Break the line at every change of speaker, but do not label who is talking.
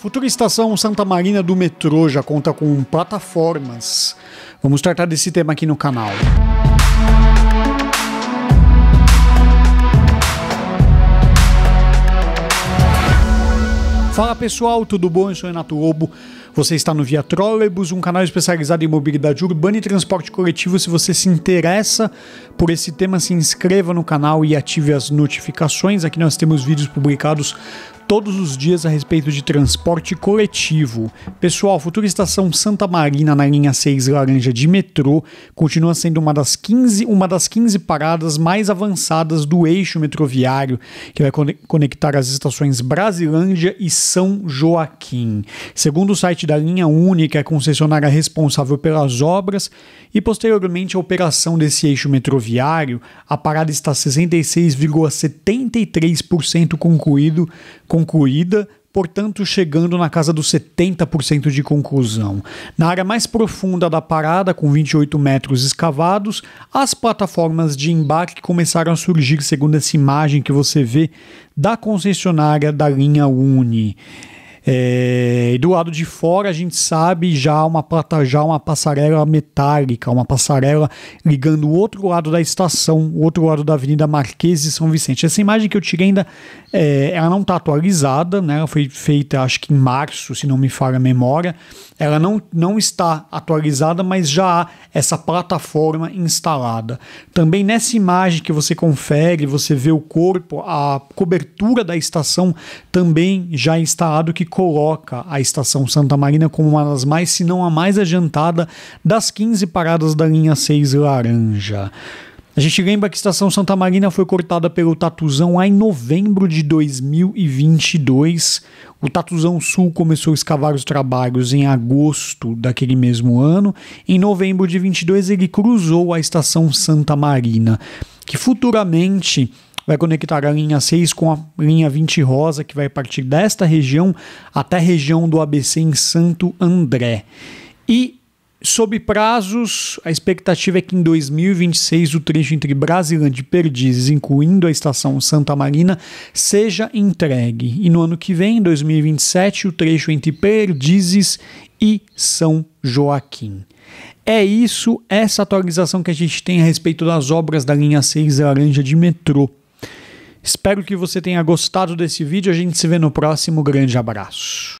Futura estação Santa Marina do metrô já conta com plataformas. Vamos tratar desse tema aqui no canal. Fala pessoal, tudo bom? Eu sou Renato Lobo. Você está no Via Trolleybus, um canal especializado em mobilidade urbana e transporte coletivo. Se você se interessa por esse tema, se inscreva no canal e ative as notificações. Aqui nós temos vídeos publicados todos os dias a respeito de transporte coletivo. Pessoal, futura estação Santa Marina na linha 6 laranja de metrô continua sendo uma das 15, uma das 15 paradas mais avançadas do eixo metroviário que vai conectar as estações Brasilândia e São Joaquim. Segundo o site da linha única, a é concessionária responsável pelas obras e posteriormente a operação desse eixo metroviário, a parada está 66,73% concluído com concluída, portanto, chegando na casa dos 70% de conclusão. Na área mais profunda da parada, com 28 metros escavados, as plataformas de embarque começaram a surgir, segundo essa imagem que você vê da concessionária da linha Uni. É, e do lado de fora a gente sabe já uma, já uma passarela metálica, uma passarela ligando o outro lado da estação, o outro lado da Avenida Marquês de São Vicente. Essa imagem que eu tirei ainda, é, ela não está atualizada, né? ela foi feita acho que em março, se não me falha a memória. Ela não, não está atualizada, mas já há essa plataforma instalada. Também nessa imagem que você confere, você vê o corpo, a cobertura da estação também já instalado que coloca a estação Santa Marina como uma das mais, se não a mais adiantada das 15 paradas da linha 6 Laranja. A gente lembra que a Estação Santa Marina foi cortada pelo Tatuzão lá em novembro de 2022. O Tatuzão Sul começou a escavar os trabalhos em agosto daquele mesmo ano. Em novembro de 22 ele cruzou a Estação Santa Marina, que futuramente vai conectar a linha 6 com a linha 20 rosa, que vai partir desta região até a região do ABC em Santo André. E Sob prazos, a expectativa é que em 2026 o trecho entre Brasilândia e Perdizes, incluindo a estação Santa Marina, seja entregue. E no ano que vem, 2027, o trecho entre Perdizes e São Joaquim. É isso, essa atualização que a gente tem a respeito das obras da linha 6 Laranja de metrô. Espero que você tenha gostado desse vídeo. A gente se vê no próximo. Grande abraço.